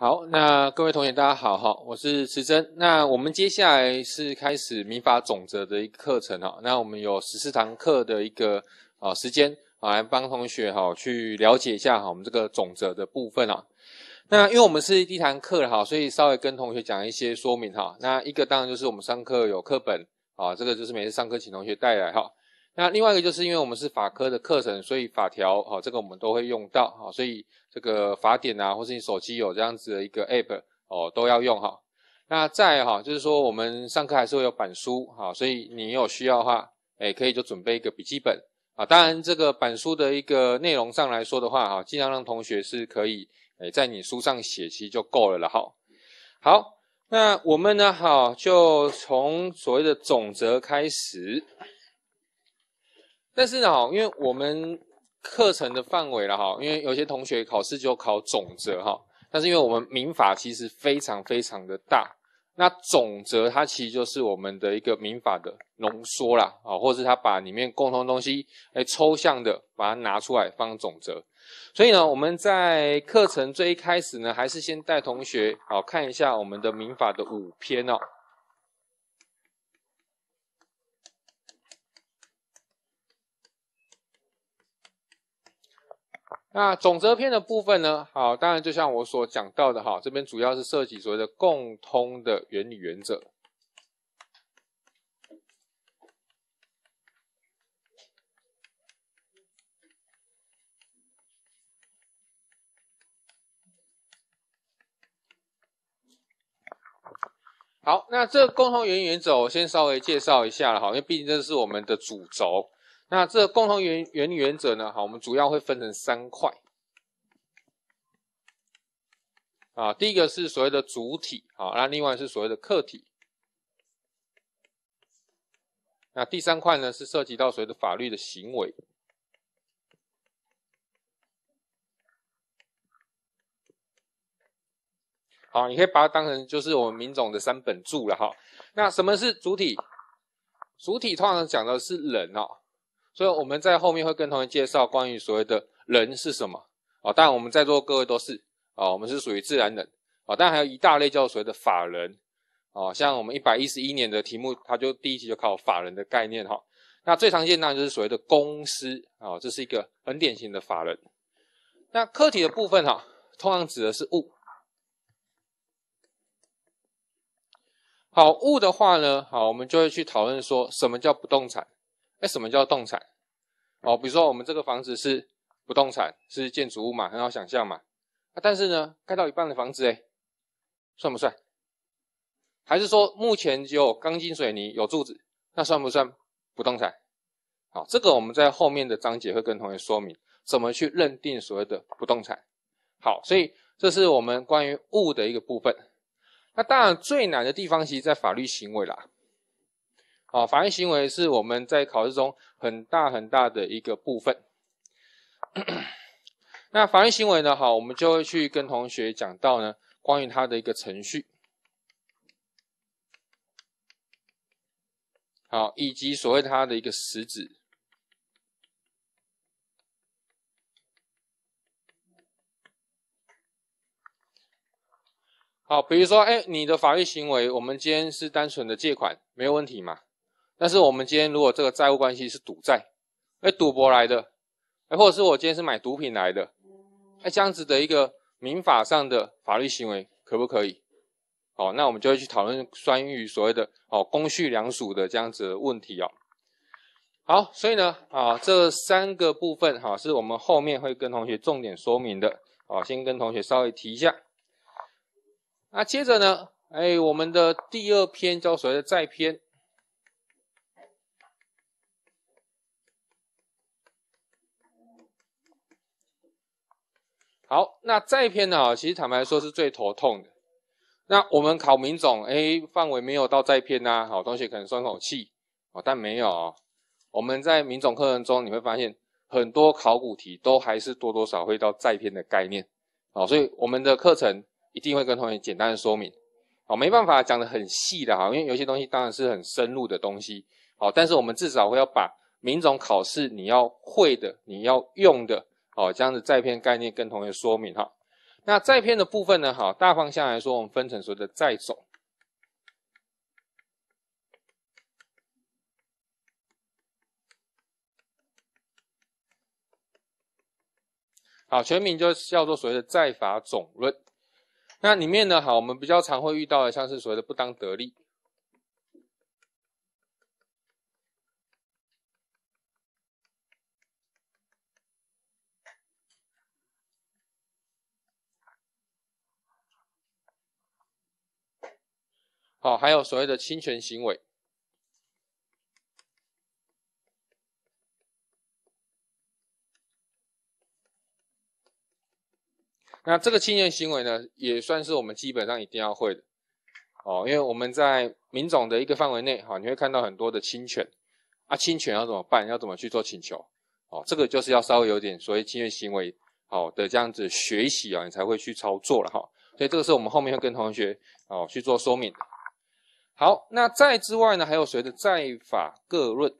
好，那各位同学大家好哈，我是时珍。那我们接下来是开始民法总则的一个课程哈，那我们有十四堂课的一个啊时间，啊，来帮同学哈去了解一下哈我们这个总则的部分啊。那因为我们是第一堂课哈，所以稍微跟同学讲一些说明哈。那一个当然就是我们上课有课本啊，这个就是每次上课请同学带来哈。那另外一个就是因为我们是法科的课程，所以法条哦，这个我们都会用到啊，所以这个法典啊，或是你手机有这样子的一个 App 哦，都要用哈。那再哈，就是说我们上课还是会有板书哈，所以你有需要的话，哎，可以就准备一个笔记本啊。当然，这个板书的一个内容上来说的话哈，尽量让同学是可以哎在你书上写，其实就够了了。好，好，那我们呢，好就从所谓的总则开始。但是呢，因为我们课程的范围了哈，因为有些同学考试就考总则哈，但是因为我们民法其实非常非常的大，那总则它其实就是我们的一个民法的浓缩啦，啊，或者是它把里面共同东西，哎，抽象的把它拿出来放总则，所以呢，我们在课程最一开始呢，还是先带同学，好看一下我们的民法的五篇啊。那总则篇的部分呢？好，当然就像我所讲到的哈，这边主要是涉及所谓的共通的原理原则。好，那这共同原理原则，我先稍微介绍一下了哈，因为毕竟这是我们的主轴。那这共同原原原则呢？哈，我们主要会分成三块啊。第一个是所谓的主体，啊，那另外是所谓的客体。那第三块呢，是涉及到所谓的法律的行为。好，你可以把它当成就是我们民总的三本柱了哈。那什么是主体？主体通常讲的是人哦。所以我们在后面会跟同学介绍关于所谓的人是什么啊？当然我们在座各位都是啊，我们是属于自然人啊。但还有一大类叫所谓的法人啊，像我们一百一十一年的题目，它就第一题就考法人的概念哈。那最常见那就是所谓的公司啊，这是一个很典型的法人。那客体的部分哈，通常指的是物。好，物的话呢，好，我们就会去讨论说什么叫不动产。那什么叫动产？哦，比如说我们这个房子是不动产，是建筑物嘛，很好想象嘛。啊，但是呢，盖到一半的房子，哎，算不算？还是说目前只有钢筋水泥有柱子，那算不算不动产？好，这个我们在后面的章节会跟同学说明怎么去认定所谓的不动产。好，所以这是我们关于物的一个部分。那当然最难的地方，其实在法律行为啦，好，法律行为是我们在考试中很大很大的一个部分。那法律行为呢？好，我们就会去跟同学讲到呢，关于它的一个程序，好，以及所谓它的一个实质。好，比如说，哎，你的法律行为，我们今天是单纯的借款，没有问题嘛？但是我们今天如果这个债务关系是赌债，哎，赌博来的，哎，或者是我今天是买毒品来的，哎，这样子的一个民法上的法律行为可不可以？好，那我们就会去讨论关于所谓的哦公序良俗的这样子的问题哦。好，所以呢，啊这三个部分哈，是我们后面会跟同学重点说明的，啊，先跟同学稍微提一下。那接着呢，哎，我们的第二篇叫所谓的债篇。好，那债篇呢？其实坦白说是最头痛的。那我们考民总，哎，范围没有到债篇呐。好，同学可能松口气哦，但没有哦。我们在民总课程中，你会发现很多考古题都还是多多少会到债篇的概念好，所以我们的课程一定会跟同学简单的说明好，没办法讲的很细的哈，因为有些东西当然是很深入的东西。好，但是我们至少会要把民总考试你要会的、你要用的。好，这样子债片概念跟同学说明哈。那债片的部分呢？好，大方向来说，我们分成所谓的债总好，全名就叫做所谓的债法总论。那里面呢，好，我们比较常会遇到的，像是所谓的不当得利。好，还有所谓的侵权行为。那这个侵权行为呢，也算是我们基本上一定要会的哦。因为我们在民总的一个范围内，哈，你会看到很多的侵权啊，侵权要怎么办？要怎么去做请求？哦，这个就是要稍微有点所谓侵权行为好的这样子学习啊，你才会去操作了哈。所以这个是我们后面会跟同学哦去做说明的。好，那在之外呢，还有谁的在法各论？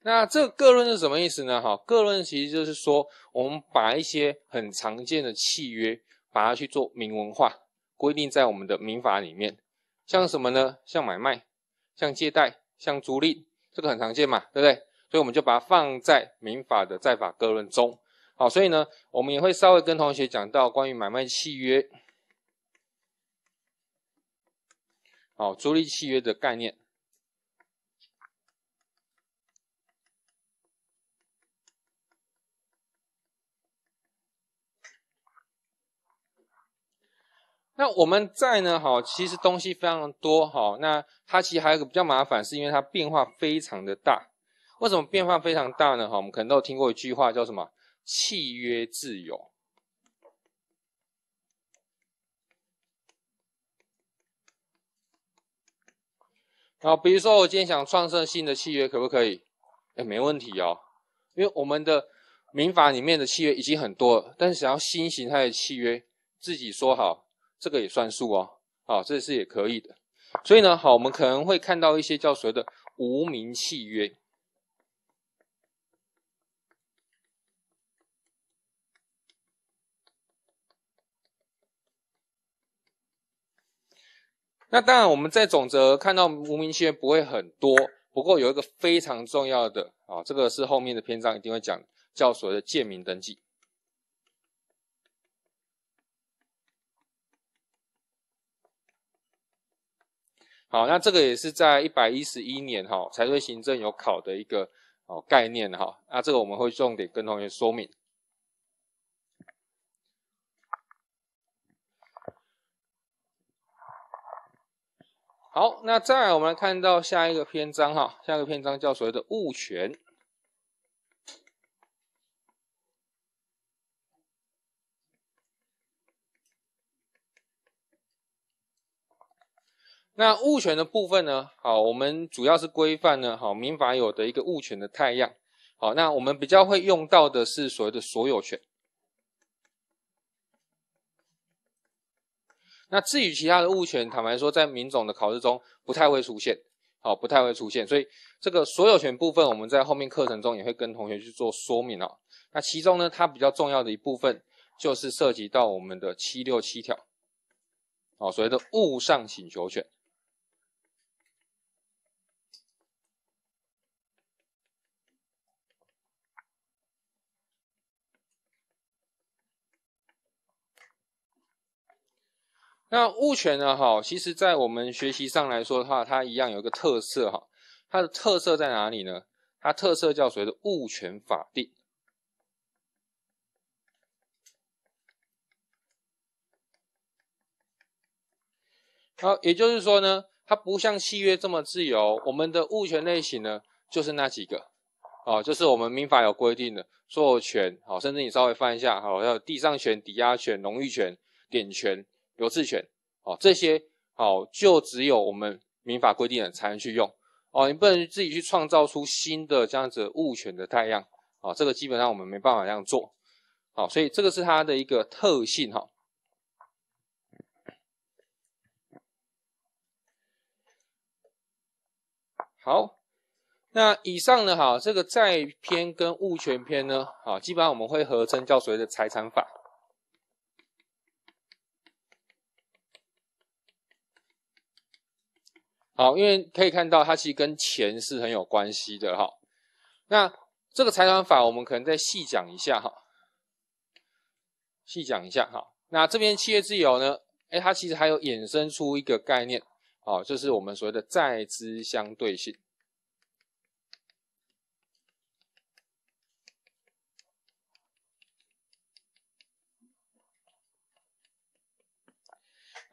那这个个论是什么意思呢？哈，个论其实就是说，我们把一些很常见的契约，把它去做明文化，规定在我们的民法里面。像什么呢？像买卖、像借贷、像租赁，这个很常见嘛，对不对？所以我们就把它放在民法的在法个论中。好，所以呢，我们也会稍微跟同学讲到关于买卖契约，好，租赁契约的概念。那我们在呢，哈，其实东西非常多，哈，那它其实还有个比较麻烦，是因为它变化非常的大。为什么变化非常大呢？哈，我们可能都有听过一句话，叫什么？契约自由，好，比如说我今天想创设新的契约，可不可以？哎，没问题哦，因为我们的民法里面的契约已经很多了，但是想要新形态的契约，自己说好，这个也算数哦，好，这是也可以的。所以呢，好，我们可能会看到一些叫所谓的无名契约。那当然，我们在总则看到无名契约不会很多，不过有一个非常重要的啊，这个是后面的篇章一定会讲，叫所谓的贱名登记。好，那这个也是在一百一十一年哈，财税行政有考的一个哦概念哈，那这个我们会重点跟同学说明。好，那再来我们来看到下一个篇章哈，下一个篇章叫所谓的物权。那物权的部分呢，好，我们主要是规范呢，好，民法有的一个物权的太阳。好，那我们比较会用到的是所谓的所有权。那至于其他的物权，坦白说，在民总的考试中不太会出现，好，不太会出现。所以这个所有权部分，我们在后面课程中也会跟同学去做说明啊。那其中呢，它比较重要的一部分，就是涉及到我们的七六七条，啊，所谓的物上请求权。那物权呢？哈，其实在我们学习上来说的话，它一样有一个特色哈。它的特色在哪里呢？它特色叫所谓的物权法定。好，也就是说呢，它不像契约这么自由。我们的物权类型呢，就是那几个，哦，就是我们民法有规定的所有权。好，甚至你稍微翻一下，好，要有地上权、抵押权、荣誉权、典权。有质权，哦，这些好就只有我们民法规定的才能去用，哦，你不能自己去创造出新的这样子物权的太阳哦，这个基本上我们没办法这样做，好，所以这个是它的一个特性，哈。好，那以上呢，哈，这个债篇跟物权篇呢，啊，基本上我们会合称叫所谓的财产法。好，因为可以看到它其实跟钱是很有关系的哈。那这个财团法，我们可能再细讲一下哈，细讲一下哈。那这边企业自由呢，哎，它其实还有衍生出一个概念，哦，就是我们所谓的债资相对性。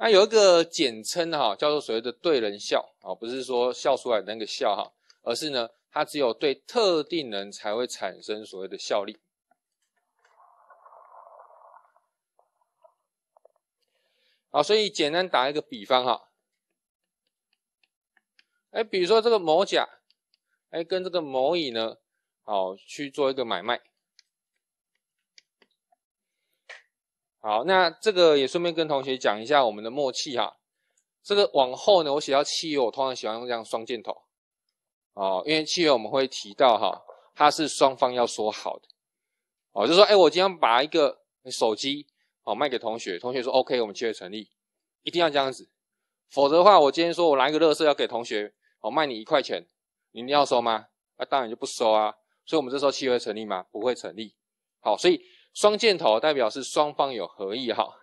那有一个简称哈，叫做所谓的对人笑啊，不是说笑出来那个笑哈，而是呢，它只有对特定人才会产生所谓的效力。好，所以简单打一个比方哈，哎，比如说这个某甲，哎，跟这个某乙呢，哦，去做一个买卖。好，那这个也顺便跟同学讲一下我们的默契哈。这个往后呢，我写到契约，我通常喜欢用这样双箭头，哦，因为契约我们会提到哈，它是双方要说好的，哦，就说，哎，我今天把一个手机哦卖给同学，同学说 OK，我们契约成立，一定要这样子，否则的话，我今天说我拿一个乐色要给同学，我卖你一块钱，你一定要收吗？啊，当然就不收啊，所以我们这时候契约成立吗？不会成立。好，所以。双箭头代表是双方有合意哈，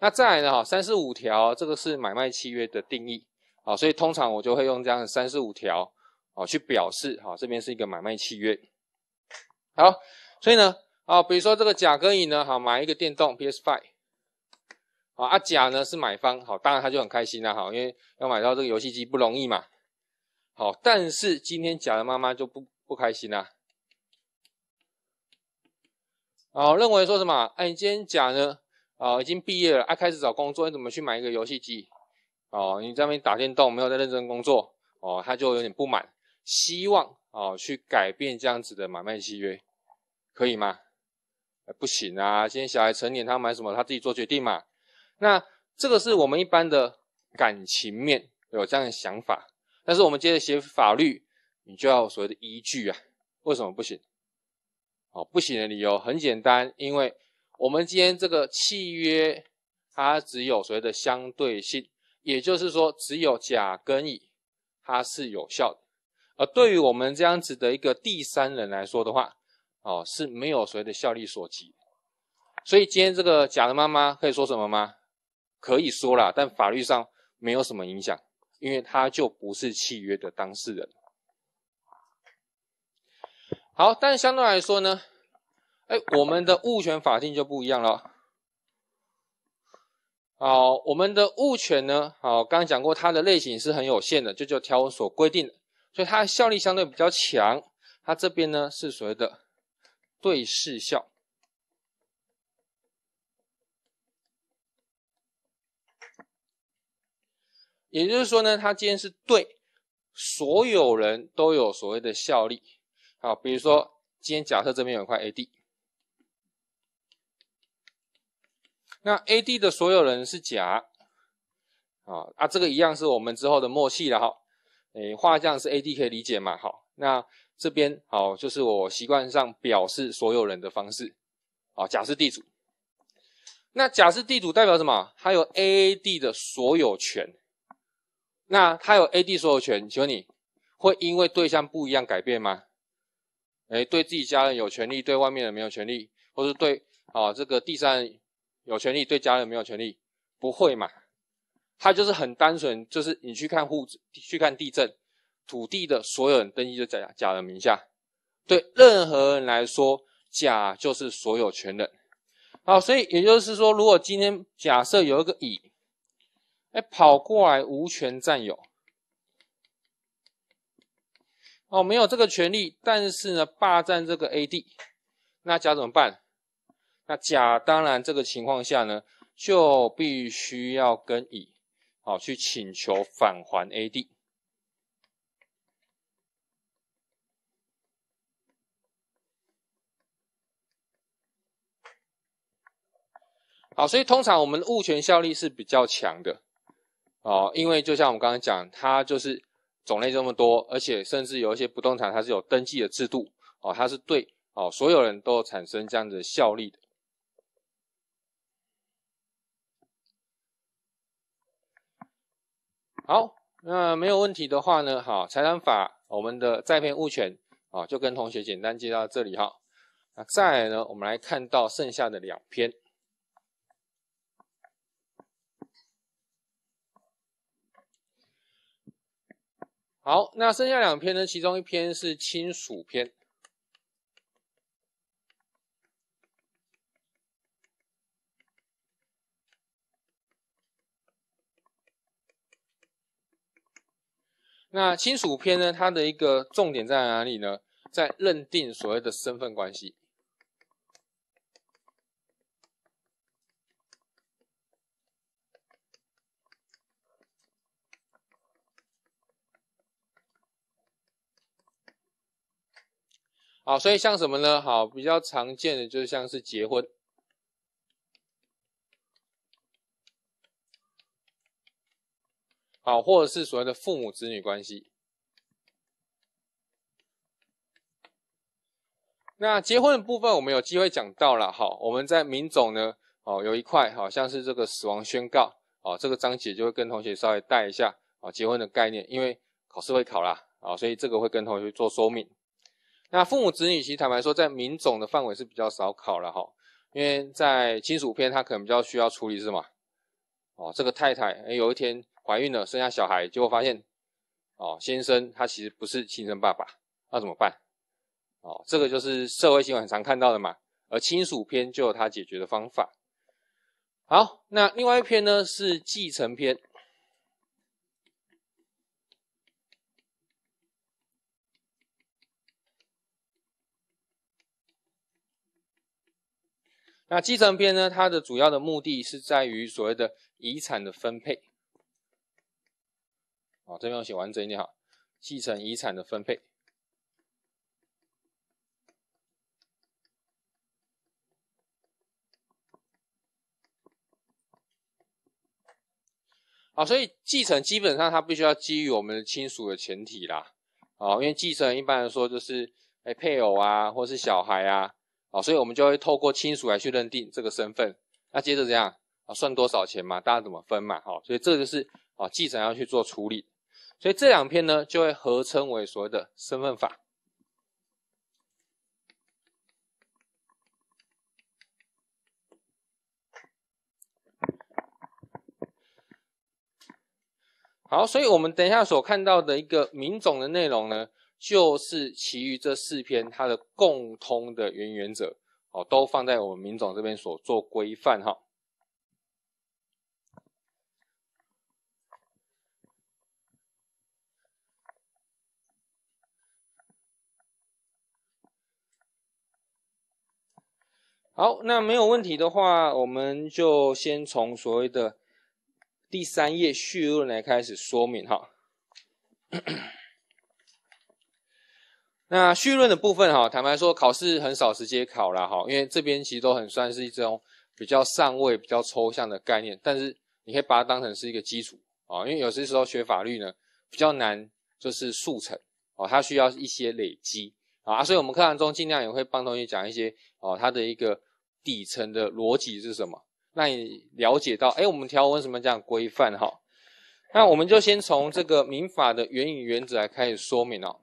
那再来呢哈三十五条这个是买卖契约的定义啊，所以通常我就会用这样三十五条啊去表示哈这边是一个买卖契约，好，所以呢啊比如说这个甲跟乙呢哈买一个电动 p s Five。啊，啊甲呢是买方好，当然他就很开心啦哈，因为要买到这个游戏机不容易嘛，好，但是今天甲的妈妈就不不开心啦。哦，认为说什么？哎，你今天讲呢，啊，已经毕业了，啊，开始找工作，你怎么去买一个游戏机？哦，你在那边打电动，没有在认真工作，哦，他就有点不满，希望哦去改变这样子的买卖契约，可以吗？不行啊，现在小孩成年，他买什么，他自己做决定嘛。那这个是我们一般的感情面有这样的想法，但是我们接着写法律，你就要所谓的依据啊，为什么不行？哦，不行的理由很简单，因为我们今天这个契约它只有所谓的相对性，也就是说只有甲跟乙它是有效的，而对于我们这样子的一个第三人来说的话，哦是没有所谓的效力所及。所以今天这个甲的妈妈可以说什么吗？可以说啦，但法律上没有什么影响，因为他就不是契约的当事人。好，但相对来说呢，哎，我们的物权法定就不一样了。好，我们的物权呢，好，刚刚讲过它的类型是很有限的，就叫条文所规定的，所以它的效力相对比较强。它这边呢是所谓的对视效，也就是说呢，它今天是对所有人都有所谓的效力。好，比如说今天假设这边有一块 A 地，那 A 地的所有人是甲，啊啊，这个一样是我们之后的默契了哈。诶，画像是 A 地可以理解嘛？好，那这边好就是我习惯上表示所有人的方式，啊，甲是地主，那甲是地主代表什么？他有 A A 地的所有权，那他有 A 地所有权，请问你会因为对象不一样改变吗？哎，对自己家人有权利，对外面人没有权利，或是对啊这个第三人有权利，对家人没有权利，不会嘛？他就是很单纯，就是你去看户，去看地震土地的所有人登记就在甲的名下，对任何人来说，甲就是所有权人。好，所以也就是说，如果今天假设有一个乙，哎跑过来无权占有。哦，没有这个权利，但是呢，霸占这个 AD，那甲怎么办？那甲当然这个情况下呢，就必须要跟乙，好，去请求返还 AD。好，所以通常我们物权效力是比较强的，哦，因为就像我们刚刚讲，它就是。种类这么多，而且甚至有一些不动产，它是有登记的制度哦，它是对哦所有人都产生这样的效力的。好，那没有问题的话呢，好，财产法我们的债权物权啊，就跟同学简单介绍到这里哈。那再来呢，我们来看到剩下的两篇。好，那剩下两篇呢？其中一篇是亲属篇。那亲属篇呢，它的一个重点在哪里呢？在认定所谓的身份关系。好，所以像什么呢？好，比较常见的就是像是结婚，好，或者是所谓的父母子女关系。那结婚的部分，我们有机会讲到了。好，我们在民总呢，哦，有一块，好像是这个死亡宣告，哦，这个章节就会跟同学稍微带一下啊，结婚的概念，因为考试会考啦，啊，所以这个会跟同学做说明。那父母子女其实坦白说，在民种的范围是比较少考了哈，因为在亲属篇他可能比较需要处理是嘛？哦，这个太太哎有一天怀孕了，生下小孩就会发现，哦先生他其实不是亲生爸爸，那怎么办？哦，这个就是社会新闻很常看到的嘛，而亲属篇就有它解决的方法。好，那另外一篇呢是继承篇。那继承篇呢？它的主要的目的是在于所谓的遗产的分配。哦，这边我写完整一点哈，继承遗产的分配。啊，所以继承基本上它必须要基于我们的亲属的前提啦。哦，因为继承一般来说就是哎配偶啊，或是小孩啊。啊，所以我们就会透过亲属来去认定这个身份。那接着怎样啊？算多少钱嘛？大家怎么分嘛？哦，所以这就是啊，继承要去做处理。所以这两篇呢，就会合称为所谓的身份法。好，所以我们等一下所看到的一个民种的内容呢。就是其余这四篇它的共通的原原则，哦，都放在我们民总这边所做规范哈。好，那没有问题的话，我们就先从所谓的第三页序论来开始说明哈。那序论的部分哈，坦白说考试很少直接考啦哈，因为这边其实都很算是一种比较上位、比较抽象的概念，但是你可以把它当成是一个基础啊，因为有些时候学法律呢比较难，就是速成哦，它需要一些累积啊，所以我们课堂中尽量也会帮同学讲一些哦，它的一个底层的逻辑是什么，那你了解到，哎，我们条文什么这样规范哈。那我们就先从这个民法的原理原则来开始说明哦。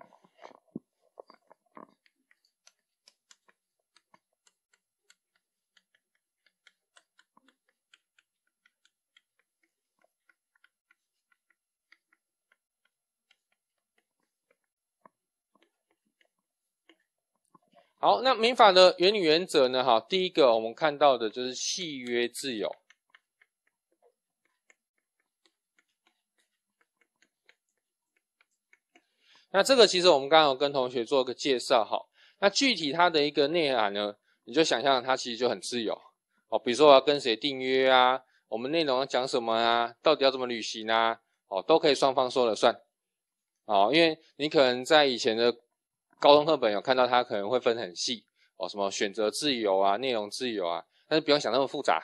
好，那民法的原理原则呢？哈，第一个我们看到的就是契约自由。那这个其实我们刚刚有跟同学做个介绍，哈。那具体它的一个内涵呢，你就想象它其实就很自由哦。比如说我要跟谁订约啊，我们内容要讲什么啊，到底要怎么履行啊，哦，都可以双方说了算。哦，因为你可能在以前的高中课本有看到，它可能会分很细哦，什么选择自由啊，内容自由啊，但是不用想那么复杂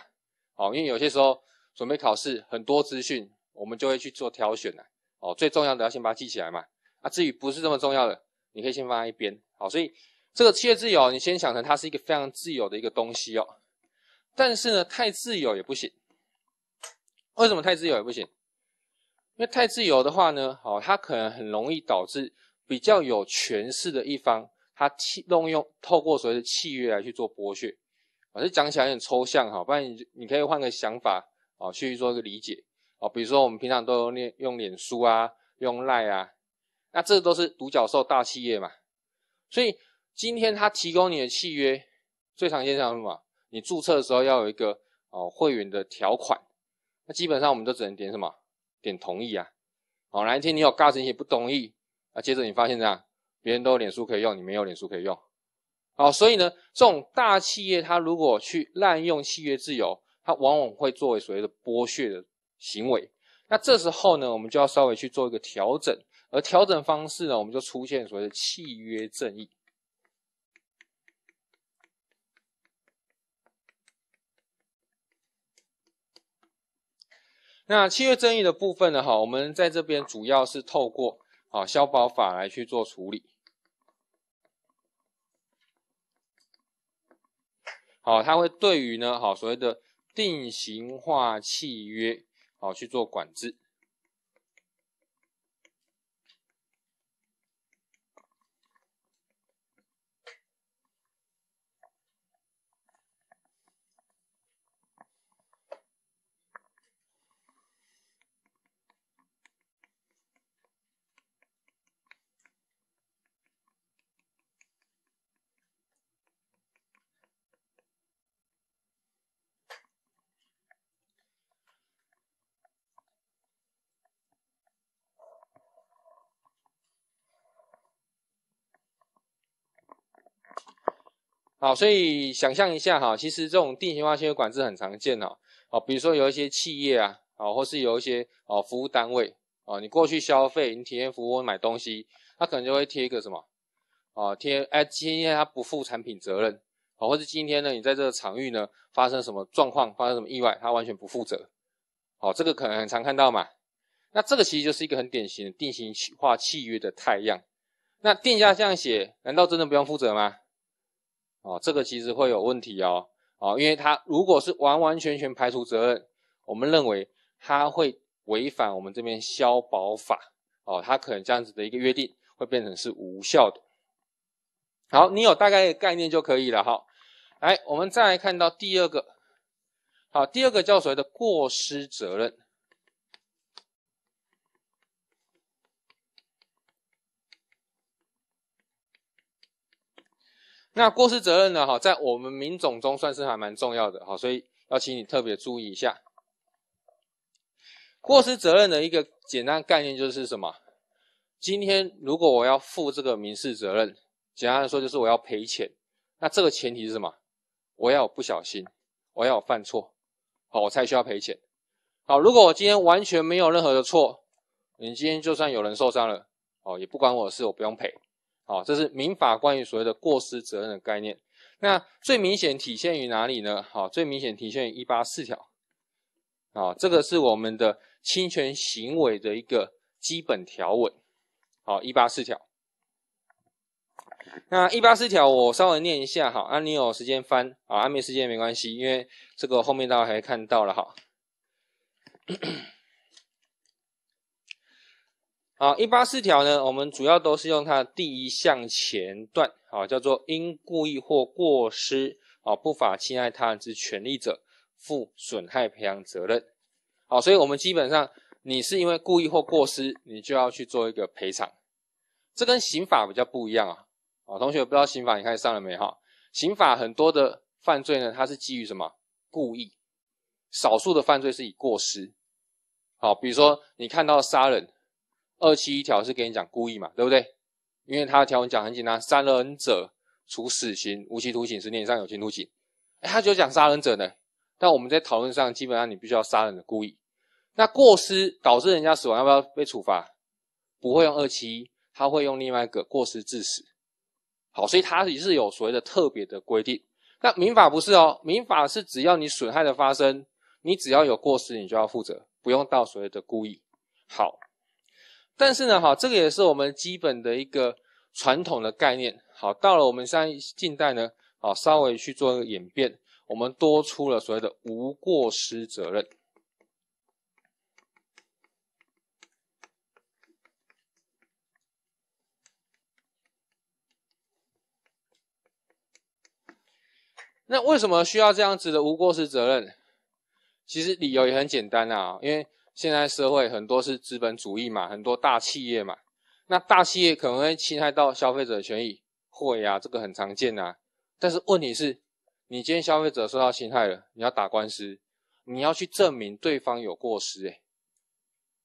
哦，因为有些时候准备考试，很多资讯我们就会去做挑选呢哦，最重要的要先把它记起来嘛。啊，至于不是这么重要的，你可以先放在一边。好，所以这个企业自由，你先想成它是一个非常自由的一个东西哦，但是呢，太自由也不行。为什么太自由也不行？因为太自由的话呢，好，它可能很容易导致。比较有权势的一方，他契动用透过所谓的契约来去做剥削，反这讲起来有点抽象哈，不然你你可以换个想法啊，去做一个理解啊。比如说我们平常都脸用脸书啊，用赖啊，那这都是独角兽大企业嘛。所以今天他提供你的契约，最常见的是什么？你注册的时候要有一个哦会员的条款，那基本上我们都只能点什么点同意啊。哦，哪一天你有搞成一些不同意。啊，接着你发现这样，别人都有脸书可以用，你没有脸书可以用，好，所以呢，这种大企业它如果去滥用契约自由，它往往会作为所谓的剥削的行为。那这时候呢，我们就要稍微去做一个调整，而调整方式呢，我们就出现所谓的契约正义。那契约正义的部分呢，哈，我们在这边主要是透过。好，消保法来去做处理。好，它会对于呢，好所谓的定型化契约，好去做管制。好，所以想象一下哈，其实这种定型化契约管制很常见哦。哦，比如说有一些企业啊，哦，或是有一些哦服务单位啊，你过去消费、你体验服务、买东西，他可能就会贴一个什么，哦贴哎今天他不负产品责任，哦或是今天呢你在这个场域呢发生什么状况、发生什么意外，他完全不负责。哦，这个可能很常看到嘛。那这个其实就是一个很典型的定型化契约的太阳。那店家这样写，难道真的不用负责吗？哦，这个其实会有问题哦，哦，因为他如果是完完全全排除责任，我们认为他会违反我们这边消保法哦，他可能这样子的一个约定会变成是无效的。好，你有大概的概念就可以了哈。来，我们再来看到第二个，好，第二个叫所谓的过失责任。那过失责任呢？哈，在我们民总中算是还蛮重要的哈，所以要请你特别注意一下。过失责任的一个简单概念就是什么？今天如果我要负这个民事责任，简单的说就是我要赔钱。那这个前提是什么？我要不小心，我要犯错，好，我才需要赔钱。好，如果我今天完全没有任何的错，你今天就算有人受伤了，哦，也不关我的事，我不用赔。好，这是民法关于所谓的过失责任的概念。那最明显体现于哪里呢？好，最明显体现于一八四条。啊，这个是我们的侵权行为的一个基本条文。好，一八四条。那一八四条我稍微念一下，哈，啊，你有时间翻啊，没时间没关系，因为这个后面大家还看到了哈。好，一八四条呢，我们主要都是用它第一项前段，好，叫做因故意或过失，哦，不法侵害他人之权利者，负损害赔偿责任。好，所以我们基本上你是因为故意或过失，你就要去做一个赔偿。这跟刑法比较不一样啊。啊，同学不知道刑法，你看上了没？哈，刑法很多的犯罪呢，它是基于什么故意，少数的犯罪是以过失。好，比如说你看到杀人。二七一条是给你讲故意嘛，对不对？因为他的条文讲很简单，杀人者处死刑、无期徒刑、十年以上有期徒刑。哎，他就讲杀人者呢。但我们在讨论上，基本上你必须要杀人的故意。那过失导致人家死亡，要不要被处罚？不会用二七，他会用另外一个过失致死。好，所以它也是有所谓的特别的规定。那民法不是哦，民法是只要你损害的发生，你只要有过失，你就要负责，不用到所谓的故意。好。但是呢，哈，这个也是我们基本的一个传统的概念。好，到了我们在近代呢，好，稍微去做一个演变，我们多出了所谓的无过失责任。那为什么需要这样子的无过失责任？其实理由也很简单啊，因为。现在社会很多是资本主义嘛，很多大企业嘛，那大企业可能会侵害到消费者的权益，会啊，这个很常见呐。但是问题是，你今天消费者受到侵害了，你要打官司，你要去证明对方有过失，诶。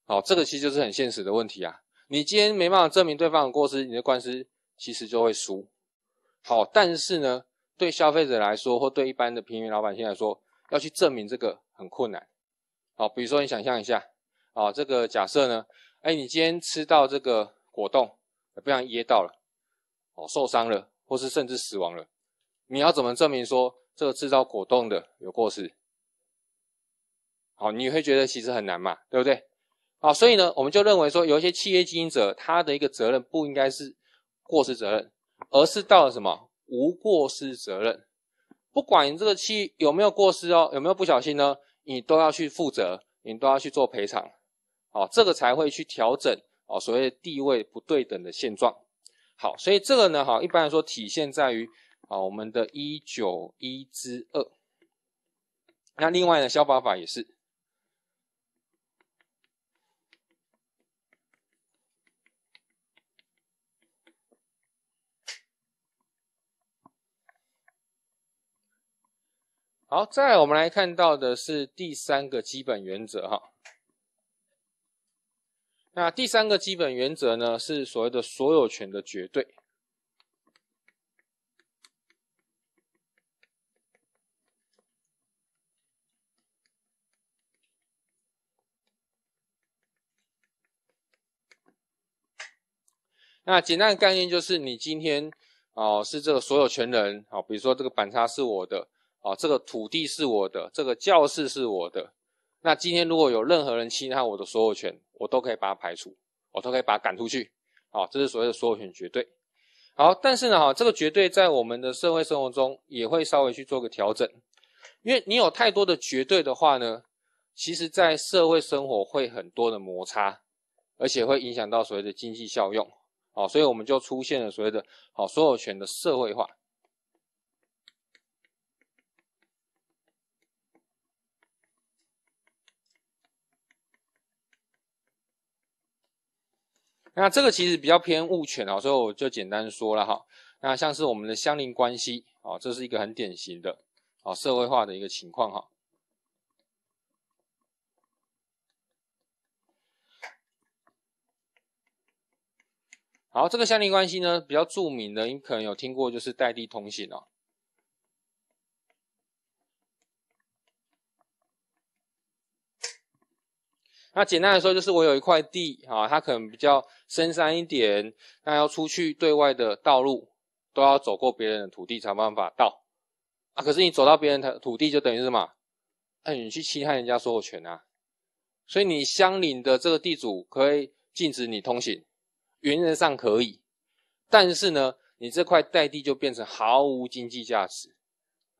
好，这个其实就是很现实的问题啊。你今天没办法证明对方有过失，你的官司其实就会输。好，但是呢，对消费者来说，或对一般的平民老百姓来说，要去证明这个很困难。好，比如说你想象一下，啊，这个假设呢，哎，你今天吃到这个果冻，被呛噎到了，哦，受伤了，或是甚至死亡了，你要怎么证明说这个制造果冻的有过失？好，你会觉得其实很难嘛，对不对？好，所以呢，我们就认为说，有一些企业经营者他的一个责任不应该是过失责任，而是到了什么无过失责任，不管你这个企业有没有过失哦，有没有不小心呢？你都要去负责，你都要去做赔偿，哦，这个才会去调整哦，所谓地位不对等的现状。好，所以这个呢，哈，一般来说体现在于，啊，我们的一九一之二。那另外呢，消法法也是。好，再来我们来看到的是第三个基本原则，哈。那第三个基本原则呢，是所谓的所有权的绝对。那简单的概念就是，你今天哦是这个所有权人，好，比如说这个板擦是我的。哦，这个土地是我的，这个教室是我的。那今天如果有任何人侵害我的所有权，我都可以把它排除，我都可以把它赶出去。好，这是所谓的所有权绝对。好，但是呢，哈，这个绝对在我们的社会生活中也会稍微去做个调整，因为你有太多的绝对的话呢，其实在社会生活会很多的摩擦，而且会影响到所谓的经济效用。哦，所以我们就出现了所谓的，好，所有权的社会化。那这个其实比较偏物权啊，所以我就简单说了哈。那像是我们的相邻关系啊，这是一个很典型的啊社会化的一个情况哈。好，这个相邻关系呢，比较著名的，你可能有听过，就是代地通行哦。那简单来说，就是我有一块地啊，它可能比较深山一点，那要出去对外的道路，都要走过别人的土地才办法到啊。可是你走到别人的土地，就等于是么？那你去侵害人家所有权啊。所以你相邻的这个地主可以禁止你通行，原则上可以，但是呢，你这块代地就变成毫无经济价值，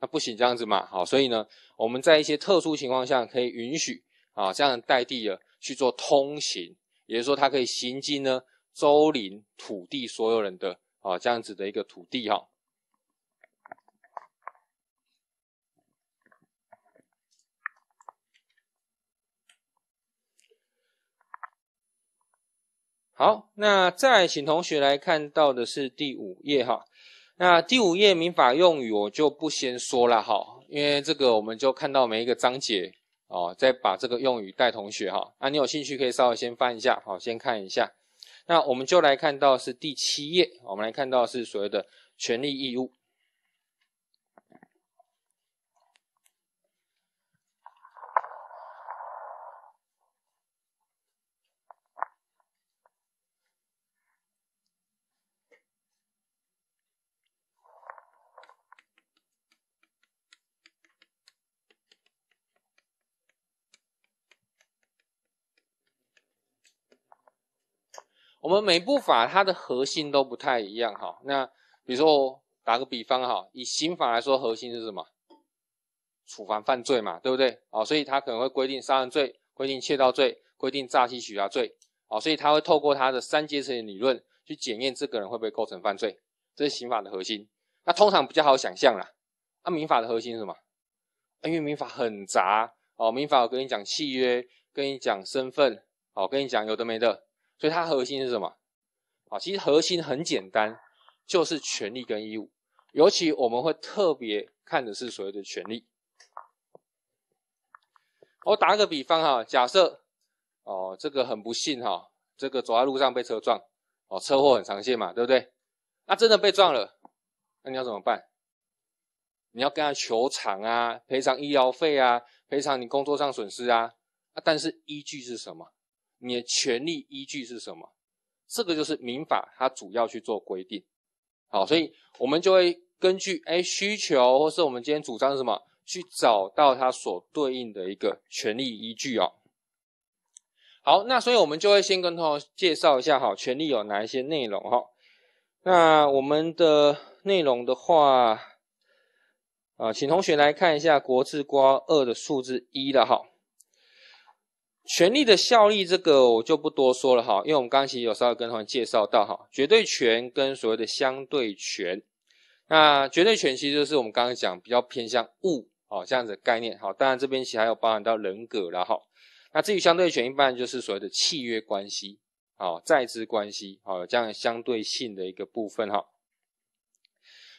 那不行这样子嘛。好，所以呢，我们在一些特殊情况下可以允许啊这样代地了，去做通行，也就是说，它可以行经呢周邻土地所有人的啊这样子的一个土地哈。好，那再请同学来看到的是第五页哈。那第五页民法用语我就不先说了哈，因为这个我们就看到每一个章节。哦，再把这个用语带同学哈，啊，你有兴趣可以稍微先翻一下，好，先看一下，那我们就来看到是第七页，我们来看到是所谓的权利义务。我们每部法它的核心都不太一样哈。那比如说打个比方哈，以刑法来说，核心是什么？处罚犯罪嘛，对不对？哦，所以它可能会规定杀人罪，规定窃盗罪，规定诈欺取财罪。哦，所以他会透过他的三阶层理论去检验这个人会不会构成犯罪，这是刑法的核心。那通常比较好想象啦。那民法的核心是什么？因为民法很杂哦，民法我跟你讲契约，跟你讲身份，哦，跟你讲有的没的。所以它核心是什么？啊，其实核心很简单，就是权利跟义务。尤其我们会特别看的是所谓的权利。我打个比方哈，假设，哦，这个很不幸哈，这个走在路上被车撞，哦，车祸很常见嘛，对不对？那真的被撞了，那你要怎么办？你要跟他求偿啊，赔偿医疗费啊，赔偿你工作上损失啊。啊，但是依据是什么？你的权利依据是什么？这个就是民法它主要去做规定，好，所以我们就会根据哎需求或是我们今天主张什么，去找到它所对应的一个权利依据哦。好，那所以我们就会先跟同学介绍一下，好，权利有哪一些内容哈？那我们的内容的话，啊，请同学来看一下国字瓜二的数字一了哈。权利的效力，这个我就不多说了哈，因为我们刚刚其实有稍微跟他们介绍到哈，绝对权跟所谓的相对权，那绝对权其实就是我们刚刚讲比较偏向物哦这样子概念好，当然这边其实还有包含到人格了哈。那至于相对权，一般就是所谓的契约关系啊、在职关系啊，有这样相对性的一个部分哈。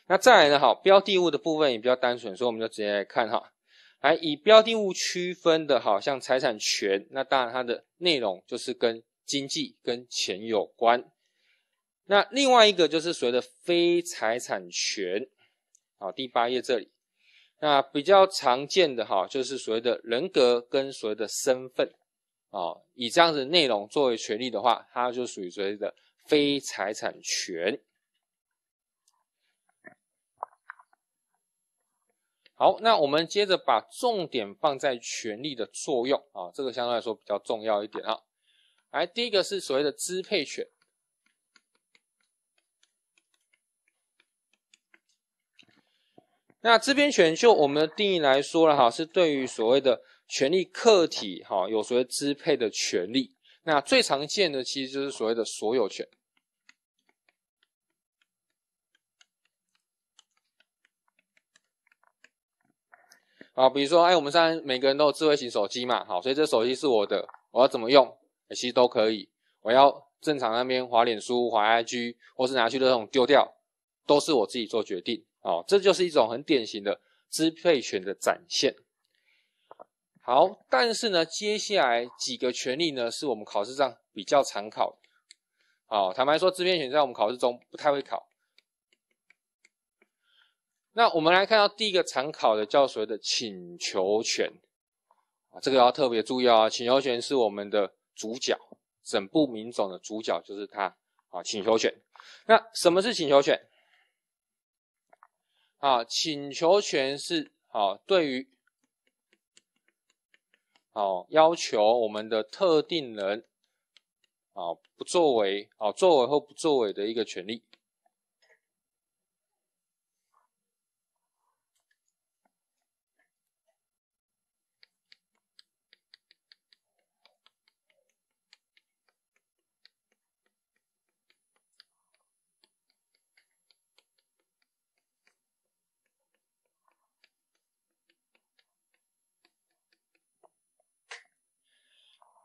那再来呢，好标的物的部分也比较单纯，所以我们就直接来看哈。还以标的物区分的，好像财产权，那当然它的内容就是跟经济跟钱有关。那另外一个就是所谓的非财产权，好，第八页这里，那比较常见的哈，就是所谓的人格跟所谓的身份，啊，以这样子内容作为权利的话，它就属于所谓的非财产权。好，那我们接着把重点放在权利的作用啊，这个相对来说比较重要一点啊。来，第一个是所谓的支配权，那支配权就我们的定义来说了哈，是对于所谓的权利客体哈，有所谓支配的权利。那最常见的其实就是所谓的所有权。啊，比如说，哎，我们现在每个人都有智慧型手机嘛，好，所以这手机是我的，我要怎么用，其实都可以。我要正常那边滑脸书、滑 IG，或是拿去那种丢掉，都是我自己做决定。哦，这就是一种很典型的支配权的展现。好，但是呢，接下来几个权利呢，是我们考试上比较常考。哦，坦白说，支配权在我们考试中不太会考。那我们来看到第一个常考的，叫的请求权啊，这个要特别注意啊。请求权是我们的主角，整部民总的主角就是他啊。请求权，那什么是请求权？啊，请求权是啊，对于哦要求我们的特定人，啊不作为，啊作为或不作为的一个权利。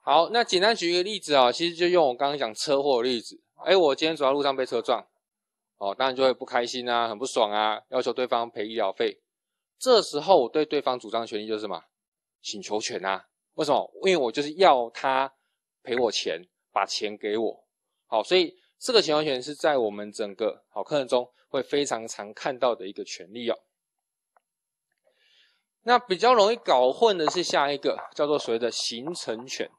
好，那简单举一个例子啊，其实就用我刚刚讲车祸的例子。哎，我今天走在路上被车撞，哦，当然就会不开心啊，很不爽啊，要求对方赔医疗费。这时候我对对方主张权利就是什么？请求权啊。为什么？因为我就是要他赔我钱，把钱给我。好，所以这个请求权是在我们整个好课程中会非常常看到的一个权利哦。那比较容易搞混的是下一个叫做所谓的形成权。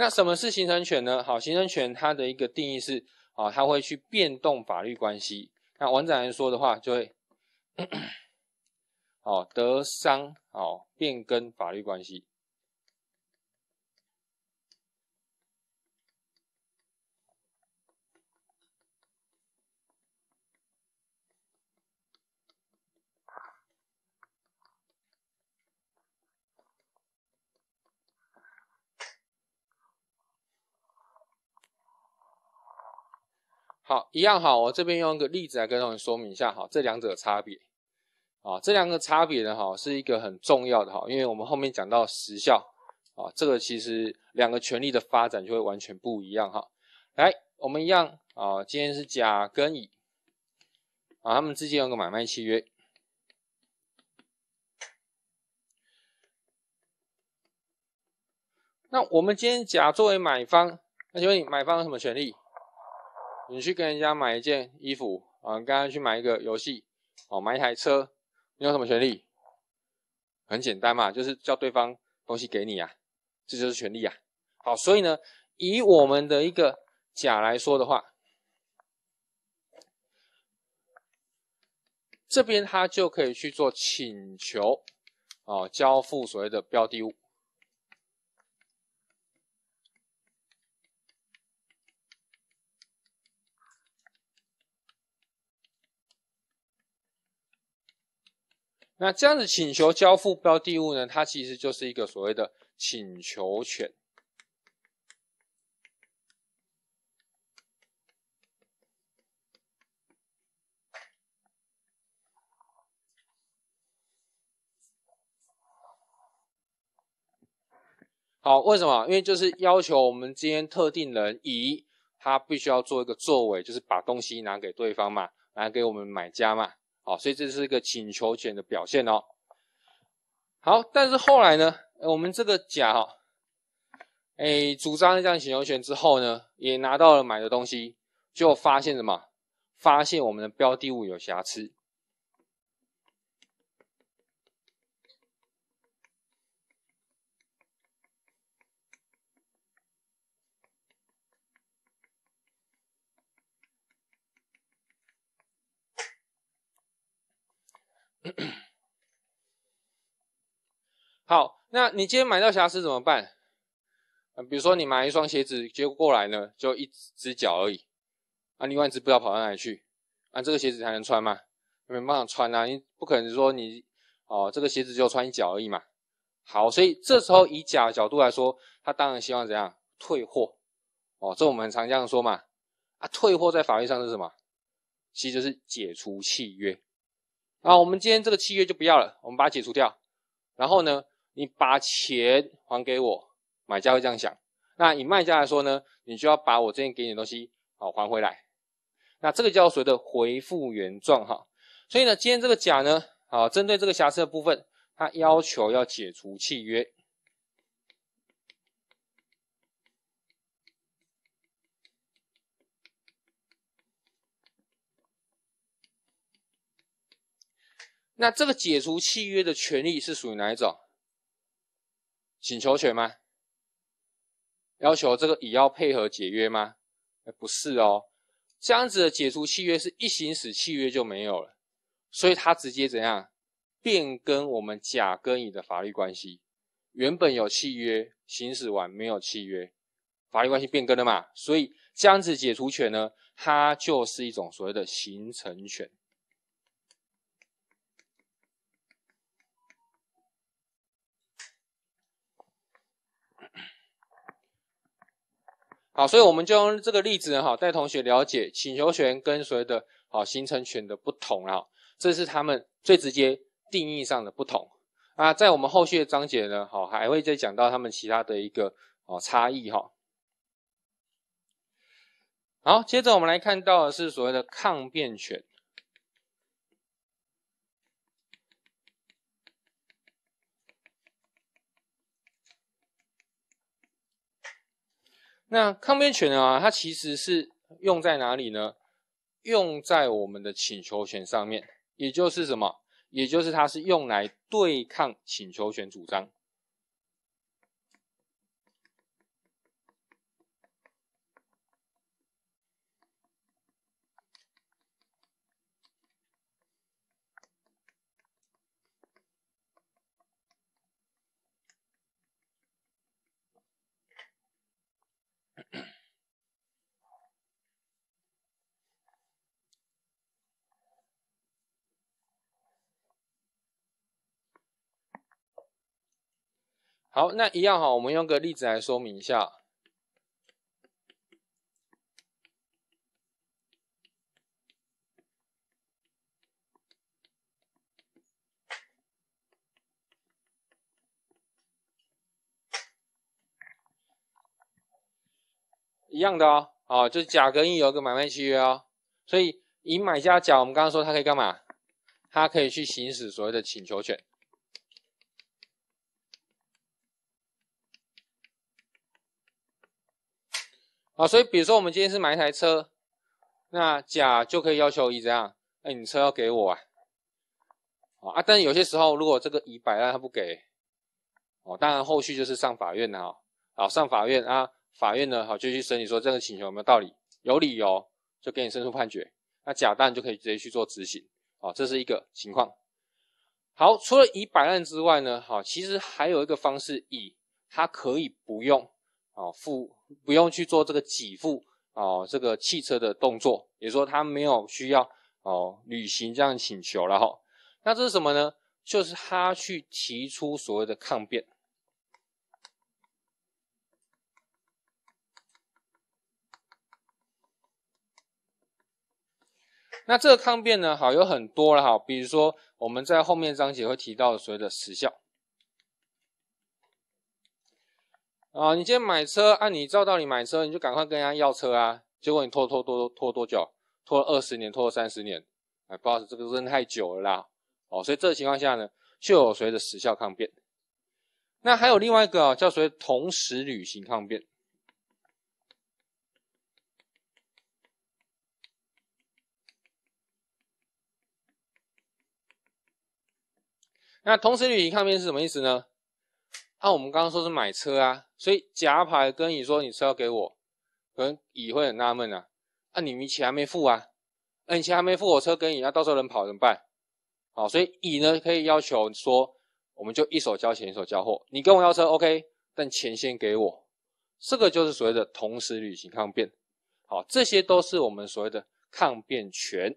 那什么是形成权呢？好，形成权它的一个定义是啊，它会去变动法律关系。那完整来说的话，就会，哦，得商，哦，变更法律关系。好，一样好，我这边用一个例子来跟同学说明一下，哈，这两者差别，啊，这两个差别呢哈，是一个很重要的哈，因为我们后面讲到时效，啊，这个其实两个权利的发展就会完全不一样哈。来，我们一样啊，今天是甲跟乙，啊，他们之间有个买卖契约，那我们今天甲作为买方，那请问你买方有什么权利？你去跟人家买一件衣服，啊，刚刚去买一个游戏，哦，买一台车，你有什么权利？很简单嘛，就是叫对方东西给你啊，这就是权利啊。好，所以呢，以我们的一个甲来说的话，这边他就可以去做请求，啊，交付所谓的标的物。那这样子请求交付标的物呢？它其实就是一个所谓的请求权。好，为什么？因为就是要求我们今天特定人乙，他必须要做一个作为，就是把东西拿给对方嘛，拿给我们买家嘛。啊，所以这是一个请求权的表现哦。好，但是后来呢，我们这个甲哈，哎，主张了这样请求权之后呢，也拿到了买的东西，就发现什么？发现我们的标的物有瑕疵。好，那你今天买到瑕疵怎么办？比如说你买一双鞋子，结果过来呢，就一只脚而已，啊，另外一只不知道跑到哪里去，啊，这个鞋子还能穿吗？没办法穿啊，你不可能说你哦，这个鞋子就穿一脚而已嘛。好，所以这时候以甲的角度来说，他当然希望怎样？退货。哦，这我们很常这样说嘛。啊，退货在法律上是什么？其实就是解除契约。啊，我们今天这个契约就不要了，我们把它解除掉。然后呢，你把钱还给我。买家会这样想。那以卖家来说呢，你就要把我之前给你的东西，啊还回来。那这个叫所谓的回复原状，哈。所以呢，今天这个甲呢，啊，针对这个瑕疵的部分，他要求要解除契约。那这个解除契约的权利是属于哪一种？请求权吗？要求这个乙要配合解约吗？不是哦。这样子的解除契约是一行使契约就没有了，所以它直接怎样变更我们甲跟乙的法律关系？原本有契约，行使完没有契约，法律关系变更了嘛？所以这样子解除权呢，它就是一种所谓的形成权。好，所以我们就用这个例子，好，带同学了解请求权跟所谓的，好，形成权的不同啊，这是他们最直接定义上的不同。啊，在我们后续的章节呢，好，还会再讲到他们其他的一个，哦，差异哈。好，接着我们来看到的是所谓的抗辩权。那抗辩权啊，它其实是用在哪里呢？用在我们的请求权上面，也就是什么？也就是它是用来对抗请求权主张。好，那一样哈，我们用个例子来说明一下，一样的哦，哦，就是甲跟乙有个买卖契约哦，所以乙买家甲，我们刚刚说他可以干嘛？他可以去行使所谓的请求权。啊，所以比如说我们今天是买一台车，那甲就可以要求乙这样，哎，你车要给我啊，啊，但有些时候如果这个乙摆烂他不给，哦，当然后续就是上法院了哈，好，上法院啊，法院呢，好就去审理说这个请求有没有道理，有理由就给你申诉判决，那甲当然就可以直接去做执行，哦，这是一个情况。好，除了乙摆烂之外呢，好，其实还有一个方式，乙他可以不用。哦，付不用去做这个给付哦，这个汽车的动作，也说他没有需要哦履行这样请求了哈。那这是什么呢？就是他去提出所谓的抗辩。那这个抗辩呢，好有很多了哈，比如说我们在后面章节会提到所谓的时效。啊，你今天买车，按你照道理买车，你就赶快跟人家要车啊。结果你拖拖拖拖拖多久？拖了二十年，拖了三十年。哎，不好意思，这个时间太久了啦。哦，所以这个情况下呢，就有随着时效抗辩。那还有另外一个啊，叫谁同时履行抗辩。那同时履行抗辩是什么意思呢？那我们刚刚说是买车啊，所以甲牌跟乙说你车要给我，可能乙会很纳闷啊，那你们钱还没付啊，你钱还没付我车给你，那到时候人跑怎么办？好，所以乙呢可以要求说，我们就一手交钱一手交货，你跟我要车 OK，但钱先给我，这个就是所谓的同时履行抗辩。好，这些都是我们所谓的抗辩权。